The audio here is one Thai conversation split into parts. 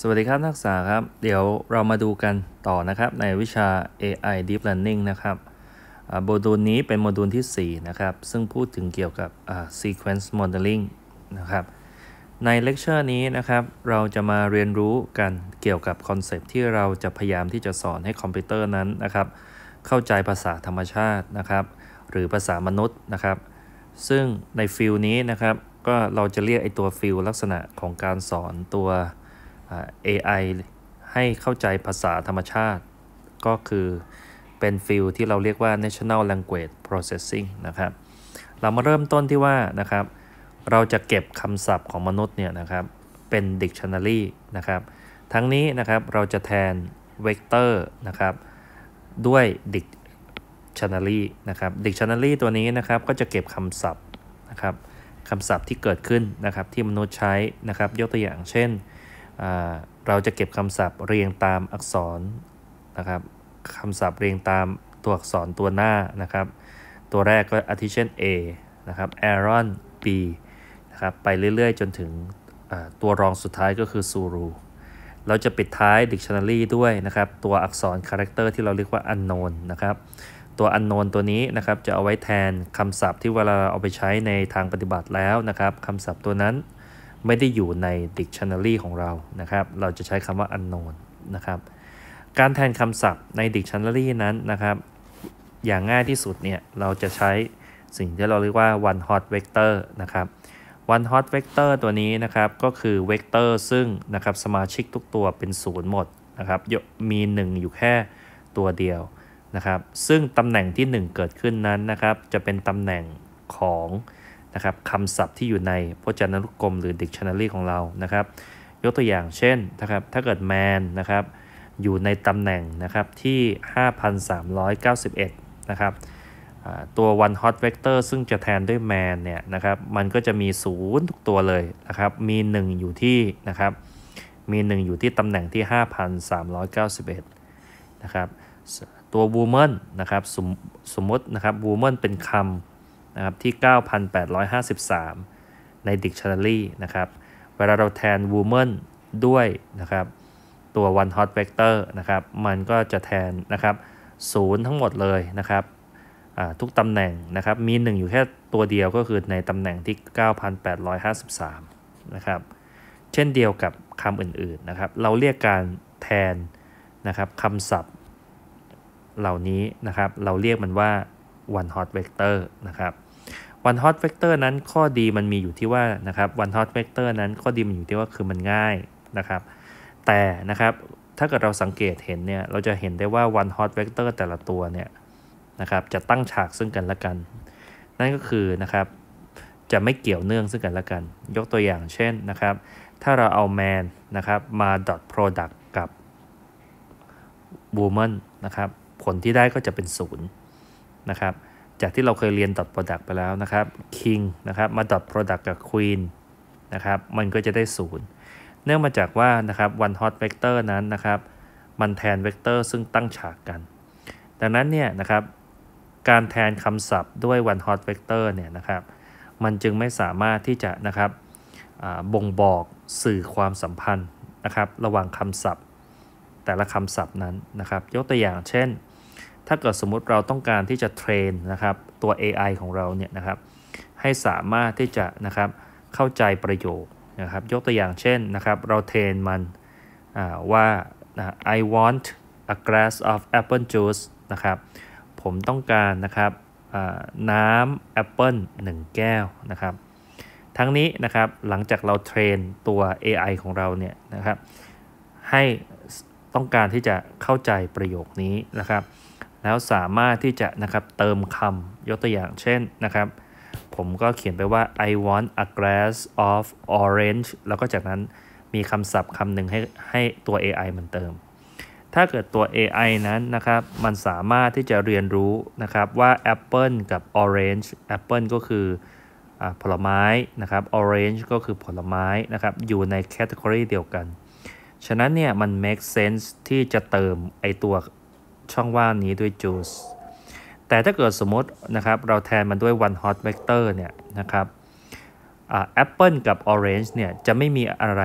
สวัสดีครับ นักศึกษา ครับ เดี๋ยวเรามาดูกันต่อนะครับในวิชา AI Deep Learning นะครับโมดูลนี้เป็นโมดูลที่4นะครับซึ่งพูดถึงเกี่ยวกับ Sequence Modeling นะครับในเลคเชอร์นี้นะครับเราจะมาเรียนรู้กันเกี่ยวกับคอนเซปที่เราจะพยายามที่จะสอนให้คอมพิวเตอร์นั้นนะครับ เข้าใจภาษาธรรมชาตินะครับหรือภาษามนุษย์นะครับ ซึ่งในฟิลนี้นะครับก็เราจะเรียกไอตัวฟิลลักษณะของการสอนตัว AI ให้เข้าใจภาษาธรรมชาติ ก็คือเป็นฟิลที่เราเรียกว่า National Language Processing นะครับ เรามาเริ่มต้นที่ว่านะครับเราจะเก็บคำศัพท์ของมนุษย์เนี่ยนะครับเป็น Dictionary นะครับทั้งนี้นะครับเราจะแทนเวกเตอร์นะครับด้วย Dictionary นะครับ Dictionary ตัวนี้นะครับก็จะเก็บคำศัพท์นะครับคำศัพท์ที่เกิดขึ้นนะครับที่มนุษย์ใช้นะครับยกตัวอย่างเช่นเราจะเก็บคำศัพท์เรียงตามอักษรนะครับ คำศัพท์เรียงตามตัวอักษรตัวหน้านะครับ ตัวแรกก็อาทิเช่น A นะครับ Aaron B นะครับไปเรื่อยๆ จนถึงตัวรองสุดท้ายก็คือ Suru เราจะปิดท้าย Dictionary ด้วยนะครับตัวอักษรคาแรคเตอร์ที่เราเรียกว่า Unknown นะครับตัว unknown ตัวนี้นะครับจะเอาไว้แทนคำศัพท์ที่เวลาเอาไปใช้ในทางปฏิบัติแล้วนะครับคำศัพท์ตัวนั้นไม่ได้อยู่ใน Dictionary ของเรานะครับ เราจะใช้คำว่า unknown นะครับ การแทนคำศัพท์ใน Dictionary นั้นนะครับ อย่างง่ายที่สุดเนี่ย เราจะใช้สิ่งที่เราเรียกว่า one hot vector นะครับ one hot vector ตัวนี้นะครับ ก็คือเวกเตอร์ซึ่งนะครับ สมาชิกทุกตัวเป็นศูนย์หมดนะครับ มี 1 อยู่แค่ตัวเดียวนะครับ ซึ่งตำแหน่งที่ 1 เกิดขึ้นนั้นนะครับ จะเป็นตำแหน่งของะครับคำศัพท์ที่อยู่ในพจนานุกรมหรือ dictionary ของเรานะครับยกตัวอย่างเช่นนะครับถ้าเกิด man นะครับอยู่ในตำแหน่งนะครับที่ 5,391นะครับตัว one hot vector ซึ่งจะแทนด้วย man เนี่ยนะครับมันก็จะมี 0 ทุกตัวเลยนะครับมี 1 อยู่ที่นะครับมี 1 อยู่ที่ตำแหน่งที่ 5,391นะครับตัว woman นะครับสมสมมตินะครับ woman เป็นคำนะครับที่ 9,853 ใน Dictionary นะครับเวลาเราแทน woman ด้วยนะครับตัว one hot vector นะครับมันก็จะแทนนะครับศูนย์ทั้งหมดเลยนะครับทุกตำแหน่งนะครับมี 1 อยู่แค่ตัวเดียวก็คือในตำแหน่งที่ 9,853 นะครับเช่นเดียวกับคำอื่นๆนะครับ เราเรียกการแทนนะครับคำศัพท์ เหล่านี้นะครับ เราเรียกมันว่า one hot vector นะครับวันฮอตเวกเตอร์นั้นข้อดีมันมีอยู่ที่ว่านะครับวันฮอตเวกเตอร์นั้นข้อดีมันอยู่ที่ว่าคือมันง่ายนะครับ แต่นะครับถ้าเกิดเราสังเกตเห็นเนี่ยเราจะเห็นได้ว่าวันฮอตเวกเตอร์แต่ละตัวเนี่ยนะครับ จะตั้งฉากซึ่งกันและกัน นั่นก็คือนะครับจะไม่เกี่ยวเนื่องซึ่งกันและกัน ยกตัวอย่างเช่นนะครับ ถ้าเราเอาแมนนะครับมา dot product กับ woman นะครับผลที่ได้ก็จะเป็นศูนย์นะครับจากที่เราเคยเรียน dot product ไปแล้วนะครับ king นะครับ มา dot product กับ queen นะครับ มันก็จะได้ 0 เนื่องมาจากว่านะครับ one hot vector นั้นนะครับ มันแทนเวกเตอร์ซึ่งตั้งฉากกัน ดังนั้นเนี่ยนะครับ การแทนคำศัพท์ด้วย one hot vector เนี่ยนะครับ มันจึงไม่สามารถที่จะนะครับบ่งบอกสื่อความสัมพันธ์นะครับระหว่างคำศัพท์แต่ละคำศัพท์นั้นนะครับ ยกตัวอย่างเช่นถ้าเกิดสมมุติเราต้องการที่จะเทรนนะครับตัว AI ของเราเนี่ยนะครับ ให้สามารถที่จะนะครับเข้าใจประโยคนะครับ ยกตัวอย่างเช่นนะครับ เราเทรนมันว่า I want a glass of apple juice นะครับผมต้องการนะครับน้ำแอปเปิลหนึ่งแก้วนะครับทั้งนี้นะครับหลังจากเราเทรนตัว AI ของเราเนี่ยนะครับให้ต้องการที่จะเข้าใจประโยคนี้นะครับแล้วสามารถที่จะนะครับเติมคำยกตัวอย่างเช่นนะครับผมก็เขียนไปว่า I want a glass of orange แล้วก็จากนั้นมีคำศัพท์คำหนึ่งให้ให้ตัว AI มันเติม ถ้าเกิดตัว AI นั้นนะครับมันสามารถที่จะเรียนรู้นะครับว่า Apple กับ Orange Apple ก็คืออผลไม้นะครับ Orange ก็คือผลไม้นะครับอยู่ในแคตตาล็อเดียวกัน ฉะนั้นเนี่ยมัน make sense ที่จะเติมไอตัวช่องว่างนี้ด้วย juice แต่ถ้าเกิดสมมตินะครับเราแทนมันด้วย one hot vector เนี่ยนะครับแอปเปิลกับ Orange เนี่ยจะไม่มีอะไร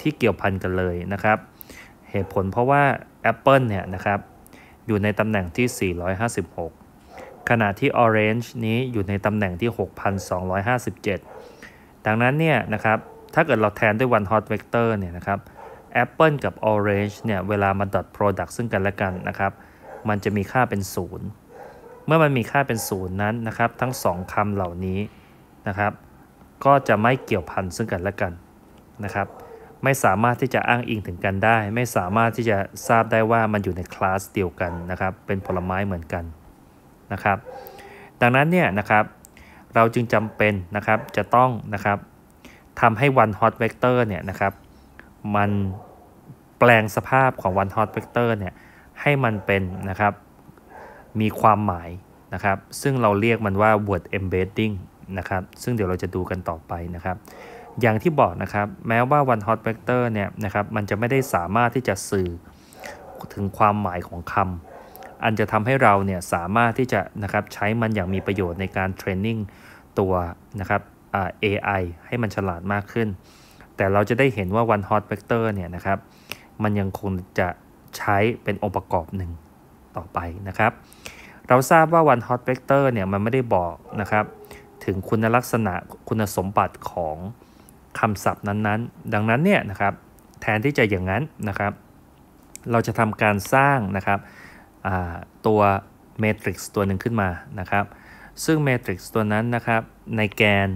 ที่เกี่ยวพันกันเลยนะครับ เหตุผลเพราะว่า Apple เนี่ยนะครับอยู่ในตำแหน่งที่ 456 ขณะที่ Orange นี้อยู่ในตำแหน่งที่ 6,257 ดังนั้นเนี่ยนะครับถ้าเกิดเราแทนด้วย one hot vector เนี่ยนะครับ Apple กับ Orange เนี่ยเวลามา dot product ซึ่งกันและกันนะครับมันจะมีค่าเป็นศูนย์ เมื่อมันมีค่าเป็นศูนย์นั้นนะครับ ทั้งสองคำเหล่านี้นะครับ ก็จะไม่เกี่ยวพันซึ่งกันและกันนะครับ ไม่สามารถที่จะอ้างอิงถึงกันได้ ไม่สามารถที่จะทราบได้ว่ามันอยู่ในคลาสเดียวกันนะครับเป็นผลไม้เหมือนกันนะครับดังนั้นเนี่ยนะครับเราจึงจำเป็นนะครับจะต้องนะครับทำให้วันฮอตเวกเตอร์เนี่ยนะครับมันแปลงสภาพของวันฮอตเวกเตอร์เนี่ยให้มันเป็นนะครับ มีความหมายนะครับ ซึ่งเราเรียกมันว่า word embedding นะครับ ซึ่งเดี๋ยวเราจะดูกันต่อไปนะครับ อย่างที่บอกนะครับ แม้ว่า one hot vector เนี่ยนะครับ มันจะไม่ได้สามารถที่จะสื่อถึงความหมายของคำ อันจะทำให้เราเนี่ยสามารถที่จะนะครับใช้มันอย่างมีประโยชน์ในการเทรนนิ่งตัวนะครับ AI ให้มันฉลาดมากขึ้น แต่เราจะได้เห็นว่า one hot vector เนี่ยนะครับ มันยังคงจะใช้เป็นองค์ประกอบหนึ่งต่อไปนะครับ เราทราบว่า one hot vector เนี่ยมันไม่ได้บอกนะครับ ถึงคุณลักษณะคุณสมบัติของคำศัพท์นั้น ๆ ดังนั้นเนี่ยนะครับแทนที่จะอย่างนั้นนะครับ เราจะทำการสร้างนะครับตัวเมทริกซ์ตัวหนึ่งขึ้นมานะครับ ซึ่งเมทริกซ์ตัวนั้นนะครับ ในแกน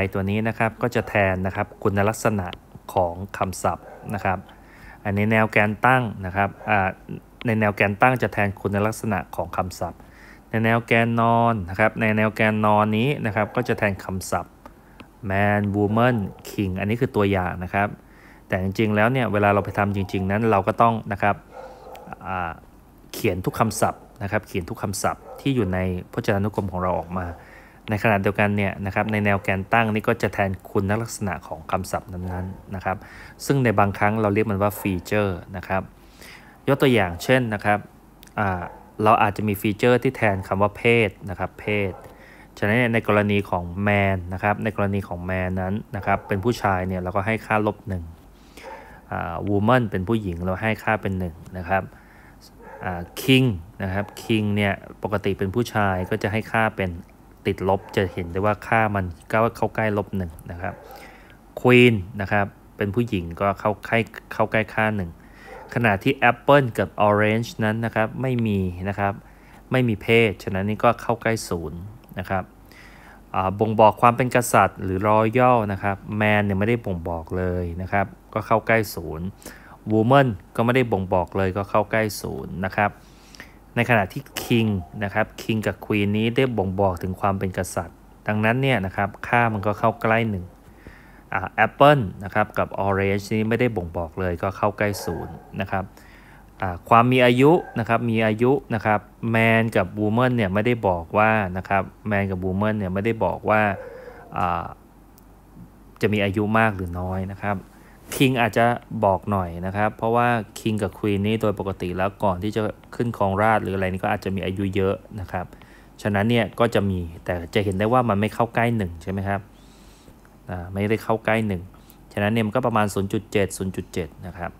y ตัวนี้นะครับ ก็จะแทนนะครับคุณลักษณะของคำศัพท์นะครับอันนี้แนวแกนตั้งนะครับในแนวแกนตั้งจะแทนคุณลักษณะของคำศัพท์ ในแนวแกนนอนนะครับ ในแนวแกนนอนนี้นะครับก็จะแทนคำศัพท์ man woman king อันนี้คือตัวอย่างนะครับ แต่จริง ๆ แล้วเนี่ยเวลาเราไปทำจริง ๆนั้นเราก็ต้องนะครับเขียนทุกคำศัพท์นะครับเขียนทุกคำศัพท์ ที่อยู่ในพจนานุกรมของเราออกมาในขณะเดียวกันเนี่ยนะครับในแนวแกนตั้งนี่ก็จะแทนคุณลักษณะของคำศัพท์นั้นๆนะครับซึ่งในบางครั้งเราเรียกมันว่าฟีเจอร์นะครับ ยกตัวอย่างเช่นนะครับเราอาจจะมีฟีเจอร์ที่แทนคำว่าเพศนะครับเพศ ฉะนั้นในกรณีของแมนนะครับ ในกรณีของแมนนั้นนะครับเป็นผู้ชายเนี่ยเราก็ให้ค่าลบหนึ่งวูแมนเป็นผู้หญิงเราให้ค่าเป็น1นะครับคิงนะครับคิงเนี่ยปกติเป็นผู้ชายก็จะให้ค่าเป็นติดลบจะเห็นได้ว่าค่ามันก็เข้าใกล้ลบหนึ่งนะครับควีนนะครับเป็นผู้หญิงก็เข้าใกล้เข้าใกล้ค่าหนึ่งขณะที่ Apple กับ Orange นั้นนะครับไม่มีนะครับไม่มีเพศ ฉะนั้นนี่ก็เข้าใกล้ศูนย์นะครับบ่งบอกความเป็นกษัตริย์หรือรอยัลนะครับแมนเนี่ยไม่ได้บ่งบอกเลยนะครับก็เข้าใกล้ศูนย์วูแมนก็ไม่ได้บ่งบอกเลยก็เข้าใกล้ศูนย์นะครับในขณะที่คิงนะครับคิงกับควีนนี้ได้บ่งบอกถึงความเป็นกษัตริย์ดังนั้นเนี่ยนะครับค่ามันก็เข้าใกล้หนึ่งแอปเปิลนะครับกับออเรนจ์นี้ไม่ได้บ่งบอกเลยก็เข้าใกล้ศูนย์นะครับความมีอายุนะครับมีอายุนะครับแมนกับบูมเมอร์เนี่ยไม่ได้บอกว่านะครับแมนกับบูมเมอร์เนี่ยไม่ได้บอกว่าจะมีอายุมากหรือน้อยนะครับคิงอาจจะบอกหน่อยนะครับ เพราะว่าคิงกับควีนนี่โดยปกติแล้วก่อนที่จะขึ้นครองราชหรืออะไรนี่ก็อาจจะมีอายุเยอะนะครับ ฉะนั้นเนี่ยก็จะมีแต่จะเห็นได้ว่ามันไม่เข้าใกล้หนึ่งใช่ไหมครับอ่าไม่ได้เข้าใกล้หนึ่งฉะนั้นเนี่ยมันก็ประมาณ 0.7 0.7 นะครับ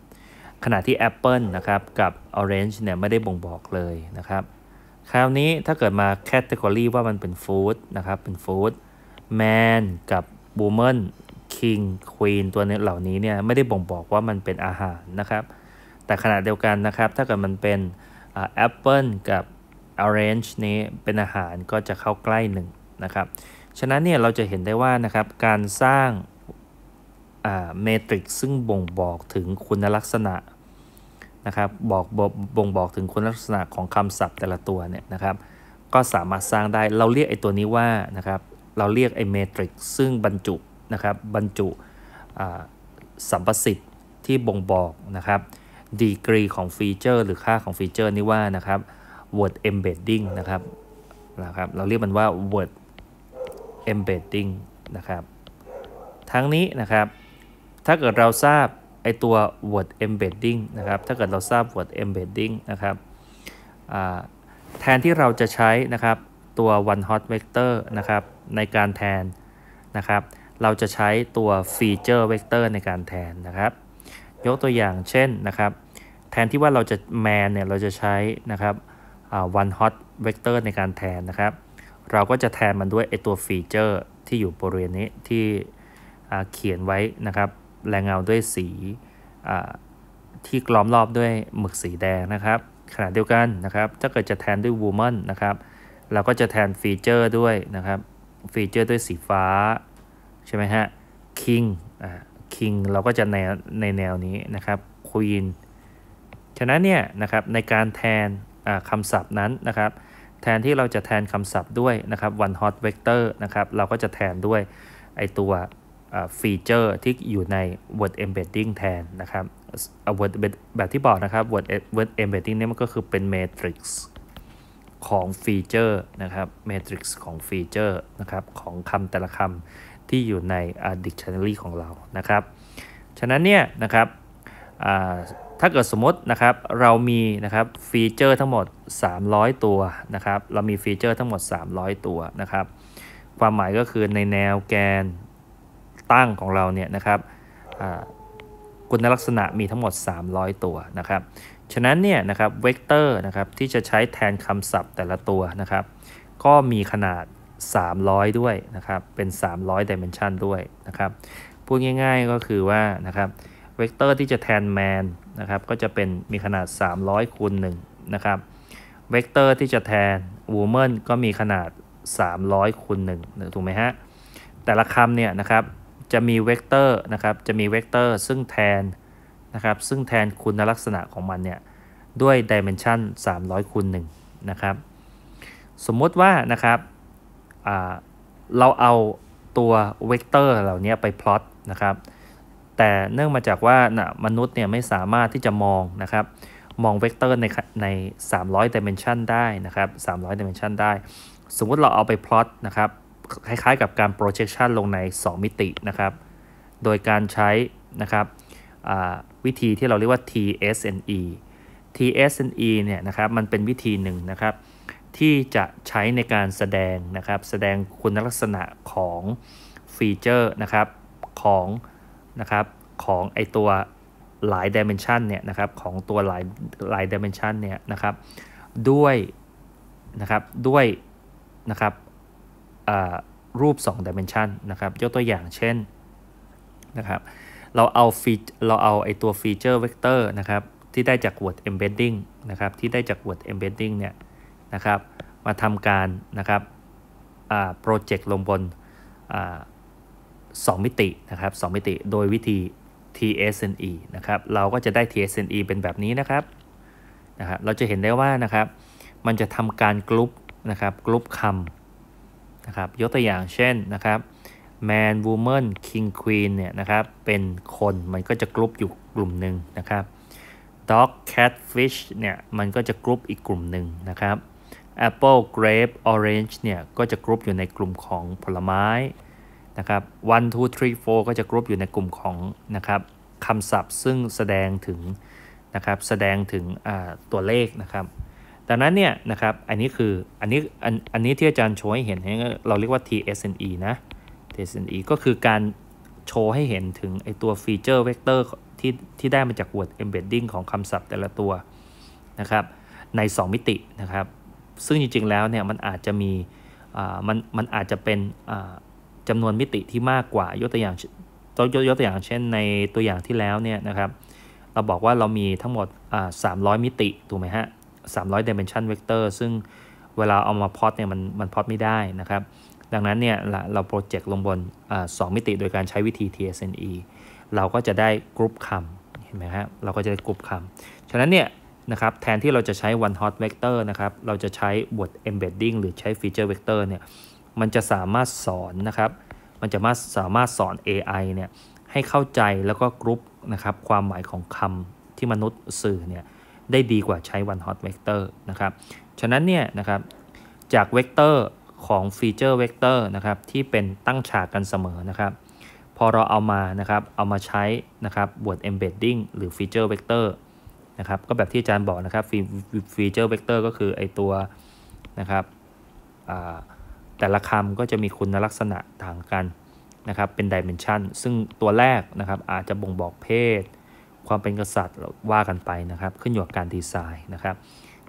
ขณะที่ Apple นะครับกับ Orange เนี่ยไม่ได้บ่งบอกเลยนะครับ คราวนี้ถ้าเกิดมาแคตตากรีว่ามันเป็นฟู้ดนะครับเป็นฟู้ดแมนกับบูมเมนคิงควีนตัวนี้เหล่านี้เนี่ยไม่ได้บ่งบอกว่ามันเป็นอาหารนะครับ แต่ขณะเดียวกันนะครับถ้าเกิดมันเป็นแอปเปิลกับออเรนจ์นี้เป็นอาหารก็จะเข้าใกล้หนึ่งนะครับ ฉะนั้นเนี่ยเราจะเห็นได้ว่านะครับการสร้างเมตริกซึ่งบ่งบอกถึงคุณลักษณะนะครับบอกบ่งบอกถึงคุณลักษณะของคำศัพท์แต่ละตัวเนี่ยนะครับก็สามารถสร้างได้เราเรียกไอ้ตัวนี้ว่านะครับเราเรียกไอ้เมตริกซึ่งบรรจุนะครับบรรจุสัมประสิทธิ์ที่บ่งบอกนะครับดีกรีของฟีเจอร์ หรือค่าของฟีเจอร์นี่ว่านะครับ word embedding นะครับนะครับเราเรียกมันว่า word embedding นะครับทั้งนี้นะครับถ้าเกิดเราทราบไอตัว word embedding นะครับถ้าเกิดเราทราบ word embedding นะครับแทนที่เราจะใช้นะครับตัว one hot vector นะครับในการแทนนะครับเราจะใช้ตัวฟีเจอร์เวกเตอร์ในการแทนนะครับ ยกตัวอย่างเช่นนะครับ แทนที่ว่าเราจะแมนเนี่ย เราจะใช้นะครับ one hot vector ในการแทนนะครับ เราก็จะแทนมันด้วยไอตัวฟีเจอร์ที่อยู่บริเวณนี้ที่เขียนไว้นะครับ แรงเงาด้วยสี ที่กล้อมรอบด้วยหมึกสีแดงนะครับ ขณะเดียวกันนะครับถ้าเกิดจะแทนด้วย woman นะครับ เราก็จะแทนฟีเจอร์ด้วยนะครับฟีเจอร์ด้วยสีฟ้าใช่ไหมฮะ king อ่า king เราก็จะในในแนวนี้นะครับ queen ฉะนั้นเนี่ยนะครับในการแทนอ่าคำศัพท์นั้นนะครับแทนที่เราจะแทนคำศัพท์ด้วยนะครับ one hot vector นะครับเราก็จะแทนด้วยไอตัวฟีเจอร์ที่อยู่ใน word embedding แทนนะครับ word แบบที่บอกนะครับ word word embedding เนี่ยมันก็คือเป็น matrix ของฟีเจอร์นะครับ matrix ของฟีเจอร์นะครับของคำแต่ละคำที่อยู่ใน dictionary ของเรา นะครับ ฉะนั้นเนี่ย นะครับถ้าเกิดสมมติ นะครับ เรามี นะครับ ฟีเจอร์ทั้งหมด300ตัว นะครับ เรามีฟีเจอร์ทั้งหมด 300 ตัว นะครับ ความหมายก็คือในแนวแกนตั้งของเรา เนี่ย นะครับคุณลักษณะมีทั้งหมด 300 ตัว นะครับ ฉะนั้น เนี่ย นะครับ เวกเตอร์ นะครับ ที่จะใช้แทนคำศัพท์แต่ละตัว นะครับ ก็มีขนาด300 ด้วยนะครับ เป็น 300 dimension ด้วยนะครับ พูดง่าย ๆ ก็คือว่านะครับเวกเตอร์ที่จะแทนแมนนะครับก็จะเป็นมีขนาด 300คูณ1นะครับเวกเตอร์ที่จะแทนวูเมนก็มีขนาด 300คูณ1ถูกไหมฮะ แต่ละคำเนี่ยนะครับจะมีเวกเตอร์นะครับจะมีเวกเตอร์ซึ่งแทนนะครับซึ่งแทนคุณลักษณะของมันเนี่ยด้วยดิเมนชัน300คูณ1นะครับ สมมติว่านะครับเราเอาตัวเวกเตอร์เหล่านี้ไปพลอตนะครับแต่เนื่องมาจากว่านะมนุษย์เนี่ยไม่สามารถที่จะมองนะครับ มองเวกเตอร์ในใน 300 dimension ได้นะครับ 300 dimension ได้ สมมติเราเอาไปพลอตนะครับคล้ายๆกับการ projection ลงใน 2 มิตินะครับ โดยการใช้นะครับวิธีที่เราเรียกว่า TSNE TSNE เนี่ยนะครับมันเป็นวิธีหนึ่งนะครับที่จะใช้ในการแสดงนะครับ แสดงคุณลักษณะของฟีเจอร์นะครับของนะครับของไอตัวหลายดิเมนชันเนี่ยนะครับของตัวหลายหลายดิเมนชันเนี่ยนะครับด้วยนะครับด้วยนะครับรูป2 dimension นะครับยกตัวอย่างเช่นนะครับเราเอาฟีเราเอาไอตัวฟีเจอร์เวกเตอร์นะครับที่ได้จาก word embedding นะครับที่ได้จาก word embedding เนี่ยนะครับ มาทำการนะครับโปรเจกต์ลงบนสองมิตินะครับสมิติ โดยวิธี TSNE นะครับ เราก็จะได้ TSNE เป็นแบบนี้นะครับ นะครับ เราจะเห็นได้ว่านะครับ มันจะทำการกรุ๊ปนะครับ กรุ๊ปคำนะครับ ยกตัวอย่างเช่นนะครับ man woman king queen เนี่ยนะครับ เป็นคน มันก็จะกรุ๊ปอยู่กลุ่มหนึ่งนะครับ dog cat fish เนี่ย มันก็จะกรุ๊ปอีกกลุ่มหนึ่งนะครับ Apple Grape Orange เนี่ยก็จะกรุบปอยู่ในกลุ่มของผลไม้นะครับ one two three four ก็จะกรุบปอยู่ในกลุ่มของนะครับคำศัพท์ซึ่งแสดงถึงนะครับแสดงถึงตัวเลขนะครับดังนั้นเนี่ยนะครับอันนี้คืออันนี้อันอันนี้ที่อาจารย์โชว์ให้เห็น เราเรียกว่า TSNE นะ TSNE ก็คือการโชว์ให้เห็นถึงไอตัวฟีเจอร์เวกเตอร์ที่ที่ได้มาจาก Word Embedding ของคำศัพท์แต่ละตัวนะครับ ใน 2 มิตินะครับซึ่งจริง ๆ แล้วเนี่ยมันอาจจะมีมันมันอาจจะเป็นจำนวนมิติที่มากกว่า ยกตัวอย่างยกตัวอย่างเช่น ในตัวอย่างที่แล้วเนี่ยนะครับ เราบอกว่าเรามีทั้งหมดสามร้อยมิติ ถูกไหมฮะสามร้อยเดเ o นชันเวกเตอร์ซึ่งเวลาเอามาพอตเนี่ยมันมันพอตไม่ได้นะครับ ดังนั้นเนี่ยเราโปรเจกต์ลงบนสองมิติโดยการใช้วิธี TSNE เราก็จะได้กรุ๊ปคำเห็นไหมฮะ เราก็จะได้กรุ๊ปคำฉะนั้นเนี่ยนะครับแทนที่เราจะใช้ one hot vector นะครับเราจะใช้บท embedding หรือใช้ feature vector เนี่ยมันจะสามารถสอนนะครับมันจะมาสามารถสอน AI เนี่ยให้เข้าใจแล้วก็กรุ๊ปนะครับความหมายของคำที่มนุษย์สื่อเนี่ยได้ดีกว่าใช้ one hot vector นะครับ ฉะนั้นเนี่ยนะครับจากเวกเตอร์ของฟีเจอร์เวกเตอร์นะครับที่เป็นตั้งฉากกันเสมอนะครับ พอเราเอามานะครับเอามาใช้นะครับบวด embedding หรือ feature vector ะครับก็แบบที่อาจารย์บอกนะครับ ฟีเจอร์เวกเตอร์ก็คือไอตัวนะครับแต่ละคำก็จะมีคุณลักษณะต่างกันนะครับ เป็นดิเมนชันซึ่งตัวแรกนะครับอาจจะบ่งบอกเพศความเป็นกษัตริย์ว่ากันไปนะครับ ขึ้นอยู่กับการดีไซน์นะครับ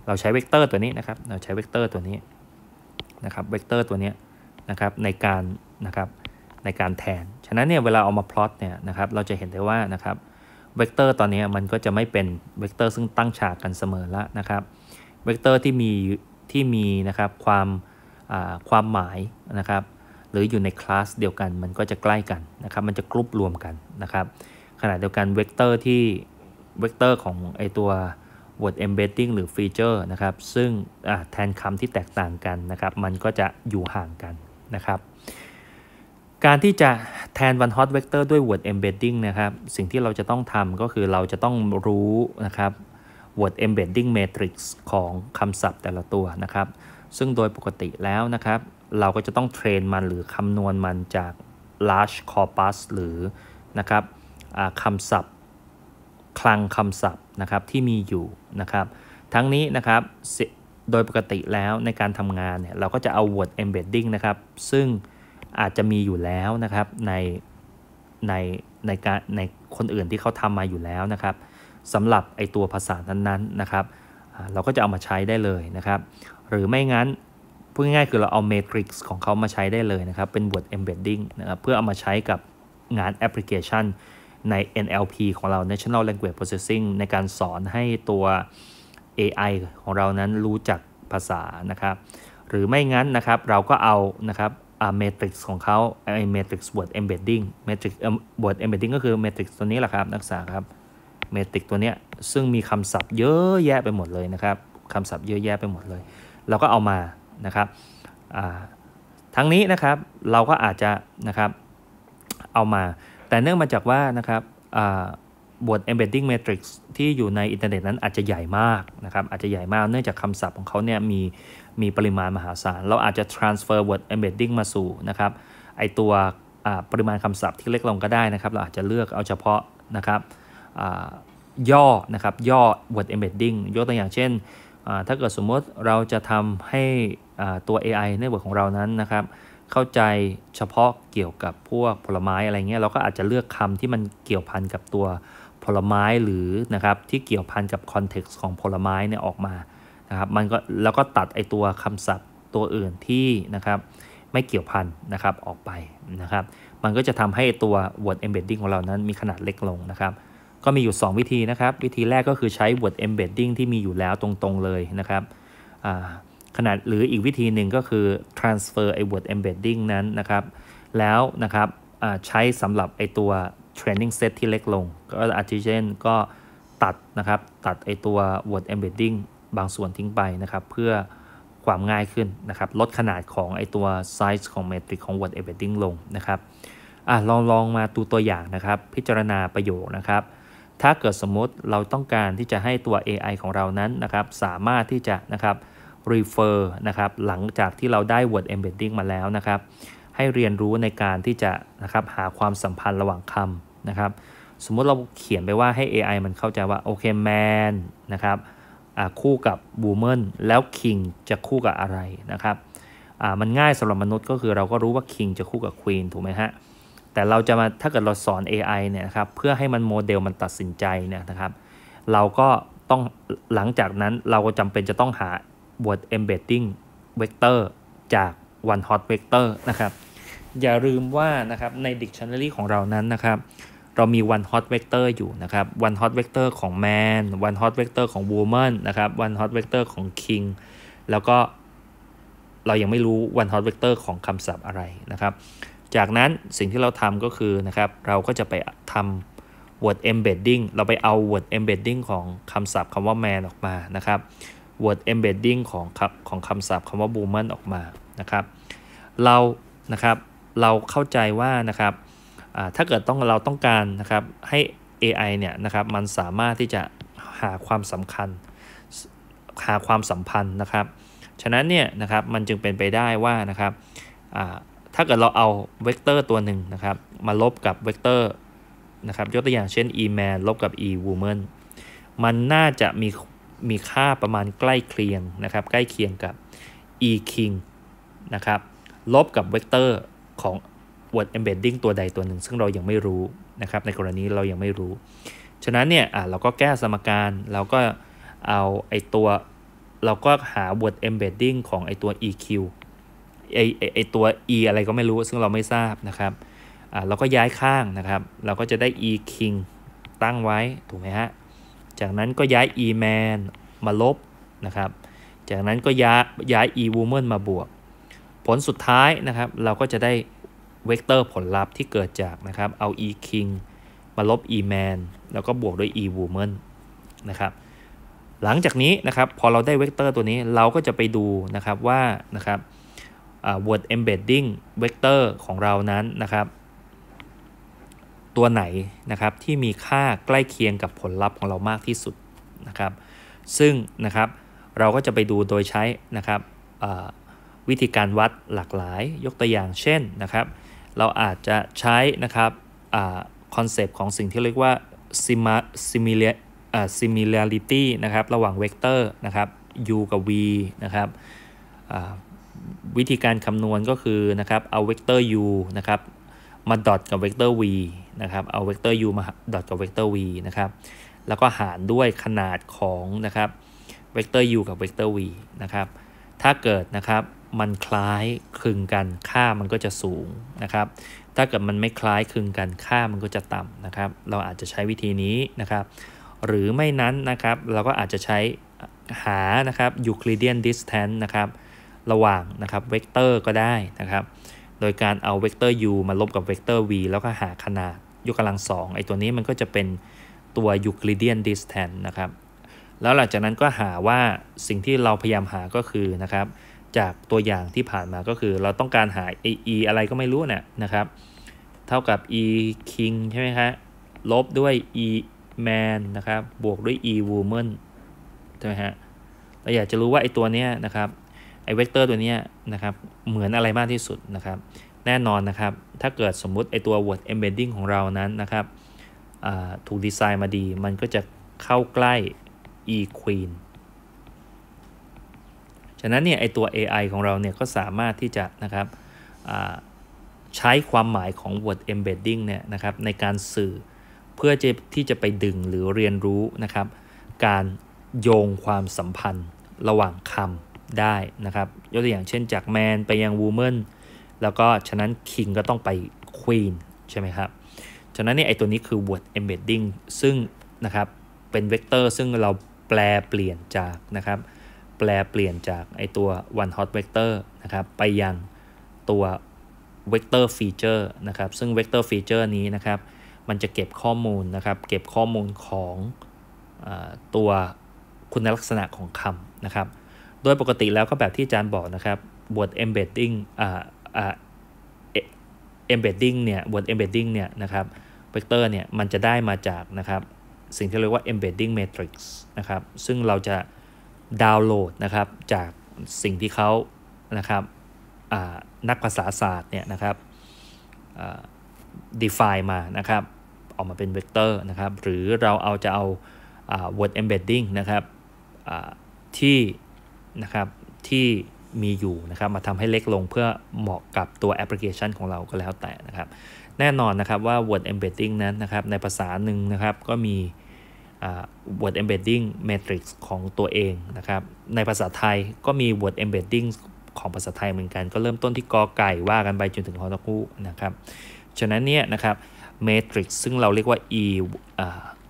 เราใช้เวกเตอร์ตัวนี้นะครับ เราใช้เวกเตอร์ตัวนี้นะครับเวกเตอร์ตัวนี้นะครับ ในการนะครับในการแทน ฉะนั้นเนี่ยเวลาเอามาพลอตเนี่ยนะครับ เราจะเห็นได้ว่านะครับเวกเตอร์ตอนนี้มันก็จะไม่เป็นเวกเตอร์ซึ่งตั้งฉากกันเสมอละนะครับเวกเตอร์ที่มีที่มีนะครับความความหมายนะครับ หรืออยู่ในคลาสเดียวกันมันก็จะใกล้กันนะครับ มันจะกรุบรวมกันนะครับขณะเดียวกัน เวกเตอร์ที่เวกเตอร์ของไอตัว word embedding หรือ feature นะครับซึ่งแทนคำที่แตกต่างกันนะครับ มันก็จะอยู่ห่างกันนะครับการที่จะแทน one hot vector ด้วย word embedding นะครับ สิ่งที่เราจะต้องทำก็คือเราจะต้องรู้นะครับ word embedding matrix ของคำศัพท์แต่ละตัวนะครับ ซึ่งโดยปกติแล้วนะครับ เราก็จะต้องเทรนมันหรือคำนวณมันจาก large corpus หรือนะครับคำศัพท์ คลังคำศัพท์นะครับที่มีอยู่นะครับ ทั้งนี้นะครับโดยปกติแล้วในการทำงานเนี่ยเราก็จะเอา word embedding นะครับซึ่งอาจจะมีอยู่แล้วนะครับในในในการในคนอื่นที่เขาทำมาอยู่แล้วนะครับสำหรับไอตัวภาษานั้นๆนะครับ เราก็จะเอามาใช้ได้เลยนะครับ หรือไม่งั้นพูดง่ายๆคือเราเอาเมทริกซ์ของเขามาใช้ได้เลยนะครับ เป็นบท embedding นะครับเพื่อเอามาใช้กับงานแอปพลิเคชันใน NLP ของเรา National Language Processing ในการสอนให้ตัว AI ของเรานั้นรู้จักภาษานะครับ หรือไม่งั้นนะครับเราก็เอานะครับเมทริกซ์ของเขาไอเมทริกซ์บวกเอมเบดดิ้งเมทริกซ์บวกเอมเบดดิ้งก็คือเมทริกซ์ตัวนี้แหละครับนักศึกษาครับเมทริกซ์ตัวเนี้ยซึ่งมีคำศัพท์เยอะแยะไปหมดเลยนะครับคำศัพท์เยอะแยะไปหมดเลย เราก็เอามานะครับทั้งนี้นะครับเราก็อาจจะนะครับเอามา แต่เนื่องมาจากว่านะครับบท embedding matrix ที่อยู่ในอินเทอร์เน็ตนั้นอาจจะใหญ่มากนะครับอาจจะใหญ่มากเนื่องจากคำศัพท์ของเขาเนี่ยมีมีปริมาณมหาศาล เราอาจจะ transfer word embedding มาสู่นะครับไอตัวปริมาณคำศัพท์ที่เล็กลงก็ได้นะครับ เราอาจจะเลือกเอาเฉพาะนะครับย่อนะครับย่อ word embedding ยกตัวอย่างเช่น ถ้าเกิดสมมติเราจะทำให้ตัว AI ในบทของเรานั้นนะครับเข้าใจเฉพาะเกี่ยวกับพวกผลไม้อะไรเงี้ยเราก็อาจจะเลือกคำที่มันเกี่ยวพันกับตัวผลไม้หรือนะครับ ที่เกี่ยวพันกับคอนเท็กซ์ของผลไม้เนี่ยออกมานะครับมันก็แล้วก็ตัดไอตัวคำศัพท์ตัวอื่นที่นะครับไม่เกี่ยวพันนะครับออกไปนะครับ มันก็จะทำให้ตัว word embedding ของเรานั้นมีขนาดเล็กลงนะครับ ก็มีอยู่ 2 วิธีนะครับ วิธีแรกก็คือใช้ word embedding ที่มีอยู่แล้วตรงๆเลยนะครับ ขนาดหรืออีกวิธีหนึ่งก็คือ transfer ไอ้ word embedding นั้นนะครับ แล้วนะครับใช้สำหรับไอ้ตัวเทรนนิ่งเซตที่เล็กลงก็อาทิเช่นก็ตัดนะครับตัดไอตัว word embedding บางส่วนทิ้งไปนะครับ เพื่อความง่ายขึ้นนะครับลดขนาดของไอตัว size ของเมตริกของ word embedding ลงนะครับอ่ะลองลองมาดูตัวอย่างนะครับพิจารณาประโยคนะครับ ถ้าเกิดสมมติเราต้องการที่จะให้ตัว AI ของเรานั้นนะครับสามารถที่จะนะครับ refer นะครับหลังจากที่เราได้ word embedding มาแล้วนะครับให้เรียนรู้ในการที่จะนะครับหาความสัมพันธ์ระหว่างคำนะครับ สมมติเราเขียนไปว่าให้ AI มันเข้าใจว่าโอเคแมนนะครับคู่กับบูมเมอร์แล้วคิงจะคู่กับอะไรนะครับมันง่ายสำหรับมนุษย์ก็คือเราก็รู้ว่าคิงจะคู่กับควีนถูกไหมฮะแต่เราจะมาถ้าเกิดเราสอน AI เนี่ยนะครับ เพื่อให้มันโมเดลมันตัดสินใจเนี่ยนะครับ เราก็ต้องหลังจากนั้นเราก็จำเป็นจะต้องหาบ d embedding vector จาก one hot vector นะครับอย่าลืมว่านะครับใน Dictionary ของเรานั้นนะครับ เรามี one hot vector อยู่นะครับ one hot vector ของ man one hot vector ของ woman นะครับ one hot vector ของ king แล้วก็เรายังไม่รู้ one hot vector ของคำศัพท์อะไรนะครับ จากนั้นสิ่งที่เราทำก็คือนะครับ เราก็จะไปทำ word embedding เราไปเอา word embedding ของคำศัพท์คำว่า man ออกมานะครับ word embedding ของของคำศัพท์คำว่า woman ออกมานะครับ เรานะครับเราเข้าใจว่านะครับถ้าเกิดต้องเราต้องการนะครับให้ AI เนี่ยนะครับมันสามารถที่จะหาความสำคัญ หาความสัมพันธ์นะครับ ฉะนั้นเนี่ยนะครับมันจึงเป็นไปได้ว่านะครับถ้าเกิดเราเอาเวกเตอร์ตัวหนึ่งนะครับมาลบกับเวกเตอร์นะครับ ยกตัวอย่างเช่น e man ลบกับ e woman มันน่าจะมีมีค่าประมาณใกล้เคียงนะครับใกล้เคียงกับ e king นะครับลบกับเวกเตอร์ของ word embedding ตัวใดตัวหนึ่งซึ่งเรายังไม่รู้นะครับในกรณีเรายังไม่รู้ ฉะนั้นเนี่ยเราก็แก้สมการเราก็เอาไอตัว เราก็หา word embedding ของไอตัว eq ไอไอตัว e อะไรก็ไม่รู้ซึ่งเราไม่ทราบนะครับเราก็ย้ายข้างนะครับ เราก็จะได้ e king ตั้งไว้ถูกไหมฮะจากนั้นก็ย้าย e man มาลบนะครับจากนั้นก็ย้ายย้าย e woman มาบวกผลสุดท้ายนะครับเราก็จะได้เวกเตอร์ผลลัพธ์ที่เกิดจากนะครับเอา e king มาลบ e man แล้วก็บวกด้วย e woman นะครับหลังจากนี้นะครับพอเราได้เวกเตอร์ตัวนี้เราก็จะไปดูนะครับว่านะครับ word embedding เวกเตอร์ของเรานั้นนะครับ ตัวไหนนะครับที่มีค่าใกล้เคียงกับผลลัพธ์ของเรามากที่สุดนะครับ ซึ่งนะครับเราก็จะไปดูโดยใช้นะครับวิธีการวัดหลากหลาย ยกตัวอย่างเช่น นะครับ เราอาจจะใช้นะครับคอนเซปต์ของสิ่งที่เรียกว่า similarity นะครับ ระหว่างเวกเตอร์นะครับ u กับ v นะครับวิธีการคำนวณก็คือนะครับ เอาเวกเตอร์ u นะครับ มาดอทกับเวกเตอร์ v นะครับ เอาเวกเตอร์ u มาดอทกับเวกเตอร์ v นะครับ แล้วก็หารด้วยขนาดของนะครับ เวกเตอร์ u กับเวกเตอร์ v นะครับ ถ้าเกิดนะครับมันคล้ายคลึงกันค่ามันก็จะสูงนะครับ ถ้าเกิดมันไม่คล้ายคลึงกันค่ามันก็จะต่ำนะครับ เราอาจจะใช้วิธีนี้นะครับ หรือไม่นั้นนะครับเราก็อาจจะใช้หานะครับ Euclidean distance นะครับระหว่างนะครับเวกเตอร์ก็ได้นะครับ โดยการเอาเวกเตอร์ u มาลบกับเวกเตอร์ v แล้วก็หาขนาดยกกำลังสองไอตัวนี้มันก็จะเป็นตัว Euclidean distance นะครับ แล้วหลังจากนั้นก็หาว่าสิ่งที่เราพยายามหาก็คือนะครับจากตัวอย่างที่ผ่านมาก็คือเราต้องการหา e อะไรก็ไม่รู้เนะ่ยนะครับ เท่ากับ e king ใช่ไหมครับลบด้วย e man นะครับบวกด้วย e woman ใช่ไหมฮะเราอยากจะรู้ว่าไอตัวเนี้ยนะครับ ไอเวกเตอร์ตัวเนี้ยนะครับเหมือนอะไรมากที่สุดนะครับ แน่นอนนะครับ ถ้าเกิดสมมุติไอตัว word embedding ของเรานั้นนะครับถูกดีไซน์มาดี มันก็จะเข้าใกล้ e queen ฉะนั้นเนี่ยไอตัว AI ของเราเนี่ยก็สามารถที่จะนะครับใช้ความหมายของ word embedding เนี่ยนะครับ ในการสื่อเพื่อที่จะไปดึงหรือเรียนรู้นะครับ การโยงความสัมพันธ์ระหว่างคำได้นะครับ ยกตัวอย่างเช่นจาก man ไปยัง woman แล้วก็ฉะนั้น king ก็ต้องไป queen ใช่ไหมครับฉะนั้นเนี่ยไอตัวนี้คือ word embedding ซึ่งนะครับเป็นเวกเตอร์ซึ่งเราแปลเปลี่ยนจากนะครับแปลเปลี่ยนจากไอตัว one hot vector นะครับไปยังตัว vector feature นะครับซึ่ง vector feature นี้นะครับมันจะเก็บข้อมูลนะครับเก็บข้อมูลของอตัวคุณลักษณะของคำนะครับโดยปกติแล้วก็แบบที่อาจารย์บอกนะครับบท embedding อ่าอ่า embedding เนี่ยบท embedding เนี่ยนะครับเวกเตอร์เนี่ยมันจะได้มาจากนะครับสิ่งที่เรียกว่า embedding matrix นะครับซึ่งเราจะดาวน์โหลดนะครับจากสิ่งที่เขานะครับนักภาษาศาสตร์เนี่ยนะครับ define มานะครับ ออกมาเป็นเวกเตอร์นะครับ หรือเราเอาจะเอา word embedding นะครับที่ นะครับ ที่มีอยู่นะครับ มาทำให้เล็กลงเพื่อเหมาะกับตัวแอปพลิเคชันของเราก็แล้วแต่นะครับ แน่นอนนะครับว่า word embedding นั้นนะครับ ในภาษาหนึ่งนะครับก็มี Word Embedding Matrix ของตัวเองนะครับ ในภาษาไทยก็มี Word Embedding ของภาษาไทยเหมือนกันก็เริ่มต้นที่กอไก่ว่ากันไปจนถึงฮอตะคูนะครับ ฉะนั้นเนี่ยนะครับ Matrix ซึ่งเราเรียกว่า e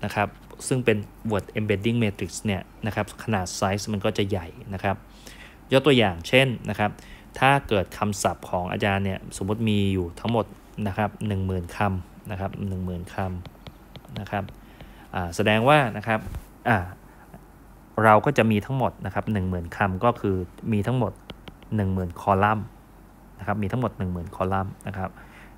นะครับซึ่งเป็น Word Embedding Matrix เนี่ยนะครับขนาดไซส์มันก็จะใหญ่นะครับยกตัวอย่างเช่นนะครับ ถ้าเกิดคำศัพท์ของอาจารย์เนี่ยสมมติมีอยู่ทั้งหมดนะครับหนึ่งหมื่นคำนะครับหนึ่งหมื่นคำนะครับแสดงว่านะครับเราก็จะมีทั้งหมดนะครับหนึ่งหมื่นคำก็คือมีทั้งหมดหนึ่งหมื่นคอลัมน์นะครับมีทั้งหมดหนึ่งหมื่นคอลัมน์นะครับ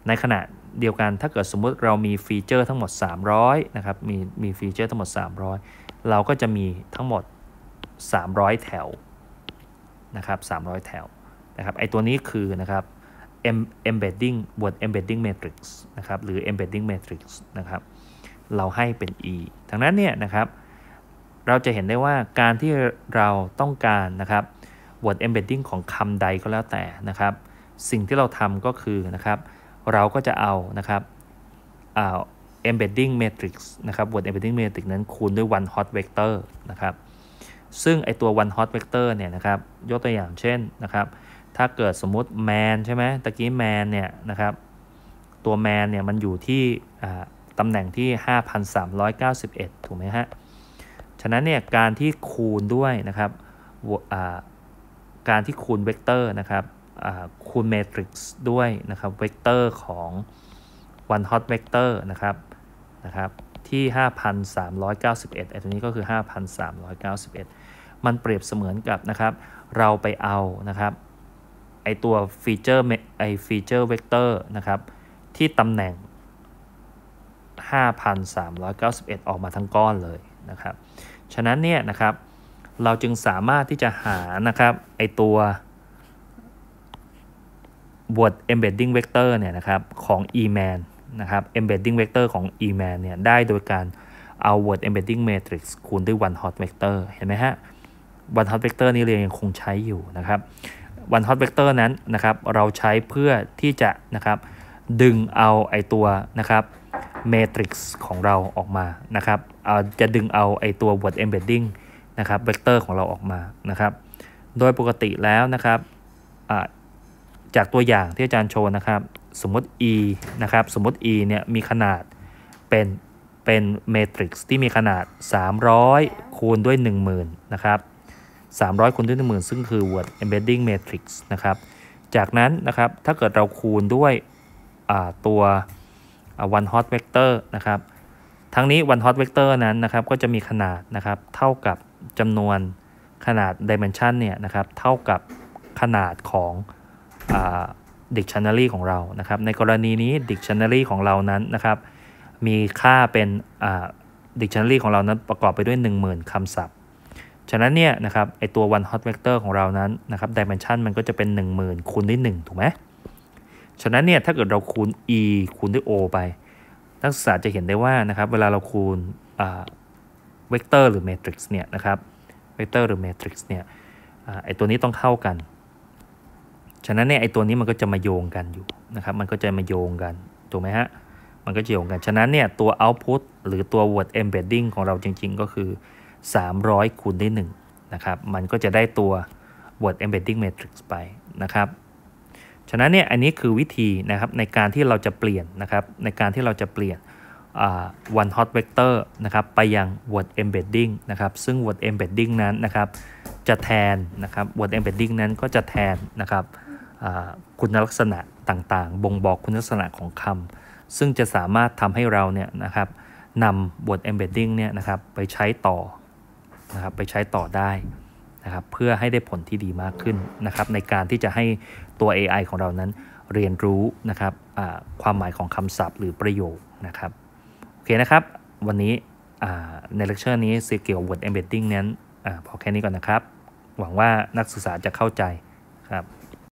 ในขณะเดียวกันถ้าเกิดสมมุติเรามีฟีเจอร์ทั้งหมด 300นะครับมีมีฟีเจอร์ทั้งหมด 300 เราก็จะมีทั้งหมด 300 แถวนะครับ 300 แถวนะครับไอตัวนี้คือนะครับ embedding บน embedding matrix นะครับหรือ embedding matrix นะครับเราให้เป็น e ดังนั้นเนี่ยนะครับ เราจะเห็นได้ว่าการที่เราต้องการนะครับ word embedding ของคำใดก็แล้วแต่นะครับ สิ่งที่เราทำก็คือนะครับ เราก็จะเอานะครับเอ่า embedding matrix นะครับ word embedding matrix นั้นคูณด้วย one hot vector นะครับ ซึ่งไอตัว one hot vector เนี่ยนะครับ ยกตัวอย่างเช่นนะครับ ถ้าเกิดสมมติ man ใช่ไหมตะกี้ man เนี่ยนะครับ ตัว man เนี่ยมันอยู่ที่ตำแหน่งที่ 5,391 ถูกไหมฮะ ฉะนั้นเนี่ยการที่คูณด้วยนะครับการที่คูณเวกเตอร์นะครับคูณเมทริกซ์ด้วยนะครับ เวกเตอร์ของ one hot vector นะครับนะครับที่ 5,391ไอ้ตัวนี้ก็คือ 5,391 มันเปรียบเสมือนกับนะครับ เราไปเอานะครับ ไอตัวฟีเจอร์ไอฟีเจอร์เวกเตอร์นะครับที่ตำแหน่ง5,391 ออกมาทั้งก้อนเลยนะครับ ฉะนั้นเนี่ยนะครับ เราจึงสามารถที่จะหานะครับไอตัว word embedding vector เนี่ยนะครับของ eman นะครับ embedding vector ของ eman เนี่ยได้โดยการ เอา word embedding matrix คูณด้วย one hot vector เห็นไหมฮะ one hot vector นี่เรียังคงใช้อยู่นะครับ one hot vector นั้นนะครับ เราใช้เพื่อที่จะนะครับดึงเอาไอตัวนะครับเมทริกซ์ของเราออกมานะครับเอาจะดึงเอาไอตัว word embedding นะครับเวกเตอร์ของเราออกมานะครับ โดยปกติแล้วนะครับ จากตัวอย่างที่อาจารย์โชว์นะครับ สมมติ e นะครับ สมมติ e เนี่ยมีขนาดเป็นเป็นเมทริกซ์ที่มีขนาด 300 คูณด้วย 10,000นะครับ 300คูณด้วย10,000 ซึ่งคือ word embedding matrix นะครับ จากนั้นนะครับ ถ้าเกิดเราคูณด้วยตัว one hot vector นะครับทั้งนี้ one hot vector นั้นนะครับก็จะมีขนาดนะครับเท่ากับจำนวนขนาด dimension เนี่ยนะครับเท่ากับขนาดของอ dictionary ของเรานะครับในกรณีนี้ dictionary ของเรานั้นนะครับมีค่าเป็น dictionary ของเรานั้นประกอบไปด้วย 10,000คำศัพท์ฉะนั้นเนี่ยนะครับไอตัว one hot vector ของเรานั้นนะครับ dimension มันก็จะเป็น 10,000คูณด้วย1ถูกไหมฉะนั้นเนี่ยถ้าเกิดเราคูณ e คูณด้วย o ไปนักศึกษาจะเห็นได้ว่านะครับเวลาเราคูณเวกเตอร์หรือเมทริกซ์เนี่ยนะครับเวกเตอร์หรือเมทริกซ์เนี่ยไอตัวนี้ต้องเข้ากัน ฉะนั้นเนี่ยไอตัวนี้มันก็จะมาโยงกันอยู่นะครับ มันก็จะมาโยงกัน ถูกไหมฮะมันก็จะโยงกันฉะนั้นเนี่ยตัว output หรือตัว word embedding ของเราจริงๆ ก็คือ 300 คูณด้วย1นะครับมันก็จะได้ตัว word embedding matrix ไปนะครับฉะนั้นเนี่ย อันนี้คือวิธีนะครับในการที่เราจะเปลี่ยนนะครับในการที่เราจะเปลี่ยน one hot vector นะครับไปยัง word embedding นะครับซึ่ง word embedding นั้นนะครับจะแทนนะครับ word embedding นั้นก็จะแทนนะครับคุณลักษณะต่าง ๆ บ่งบอกคุณลักษณะของคำซึ่งจะสามารถทำให้เราเนี่ยนะครับนำ word embedding เนี่ยนะครับไปใช้ต่อนะครับไปใช้ต่อได้นะครับเพื่อให้ได้ผลที่ดีมากขึ้นนะครับในการที่จะใหตัว AI ของเรานั้นเรียนรู้นะครับความหมายของคำศัพท์หรือประโยคนะครับโอเคนะครับ วันนี้ในเลคเชอร์นี้เกี่ยวกับ word embedding นั้นอพอแค่นี้ก่อนนะครับ หวังว่านักศึกษาจะเข้าใจ